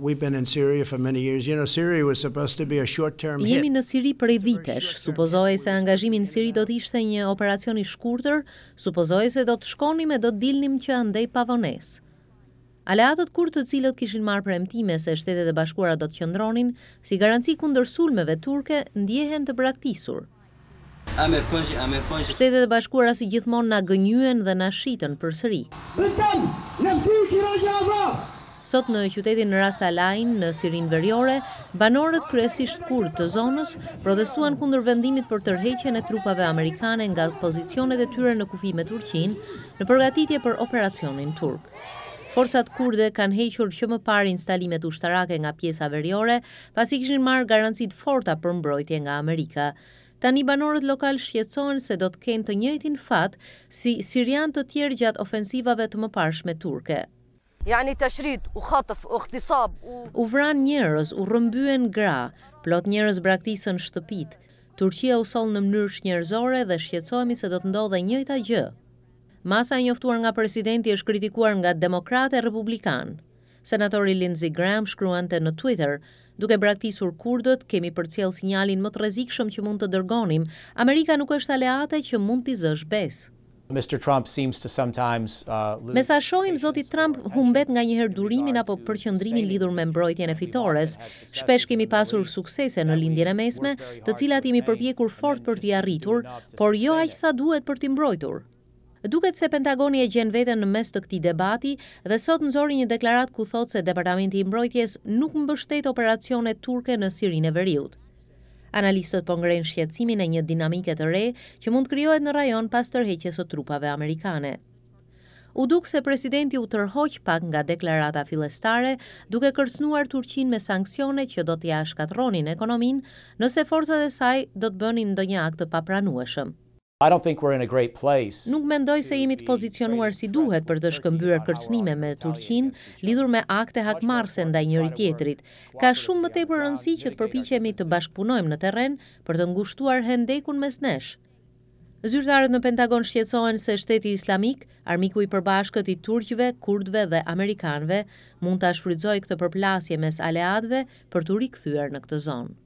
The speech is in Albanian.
We've been in Syria for many years. You know, Syria was supposed to be a short term hit. Jemi në Siri për vitesh. Supozohej se angazhimi në Siri do të ishte një operacion i shkurtër, supozohej se do të shkonim e do të dilnim që andej pa vonesë. Aleatët kur të cilët kishin marrë premtime se Shtetet e Bashkuara do të qëndronin si garanci kundër sulmeve turke, ndjehen të braktisur. Shtetet e Bashkuara si gjithmonë na gënjyen dhe na shitën përsëri. Britan, Sot në qytetin Ras Alain, në Sirin Verjore, banorët kryesisht kur të zonës protestuan kundër vendimit për tërheqen e trupave amerikane nga pozicionet e tyre në kufi me Turqin në përgatitje për operacionin Turk. Forcat kurde kanë hequr që më parë instalimet ushtarake nga pjesa veriore, pasi kishin marë garancit forta për mbrojtje nga Amerika. Tani banorët lokal shqetësohen se do të kenë të njëjtin fat si sirian të tjerë gjatë ofensivave të mëparshme turke. Jani të shrit, u khatëf, u khtisab. U vran njërës, u rëmbyen gra, plot njërës braktisën shtëpit. Turqia u sol në mënyrë shënjërzore dhe shqetsojmi se do të ndodhe njëjta gjë. Masa e njoftuar nga presidenti është kritikuar nga e republikan. Senatori Lindsey Graham shkruante në Twitter, duke braktisur kurdët, kemi për cjell sinjalin më të rezikshëm që mund të dërgonim, Amerika nuk është aleate që mund t'i zësh besë. Mr. Trump seems to sometimes uh lose. Me sa shohim Zoti Trump humbet nga një herë durimin apo përqendrimin lidhur me mbrojtjen e fitores, shpesh kemi pasur suksese në lindjen e mesme, të cilat jemi përpjekur fort për t'i arritur, por jo aq sa duhet për t'i mbrojtur. Duket se Pentagoni e gjen veten në mes të këtij debati dhe sot nxori një deklaratë ku thotë se Departamenti i Mbrojtjes nuk mbështet operacione turke në Sirinë e Veriut. Analistët po ngrenë shqetësimin e një dinamike të re që mund kryohet në rajon pas tërheqjes o trupave amerikane. U duk se presidenti u tërhoq pak nga deklarata filestare duke kërcnuar Turqin me sankcione që do t'ja shkatronin ekonomin nëse forzat e saj do të bënin ndonjë akt të papranueshëm. I don't think we're in a great place. Nuk mendoj se jemi të pozicionuar si duhet për të shkëmbyer kërcënime me Turqin lidhur me akte hakmarrëse ndaj njëri tjetrit. Ka shumë më tepër rëndësi që të përpiqemi të bashkpunojmë në terren për të ngushtuar hendekun mes nesh. Zyrtarët në Pentagon shqetësohen se shteti islamik, armiku i përbashkët i turqëve, kurdëve dhe amerikanëve, mund ta shfrytëzojë këtë përplasje mes aleatëve për të rikthyer në këtë zonë.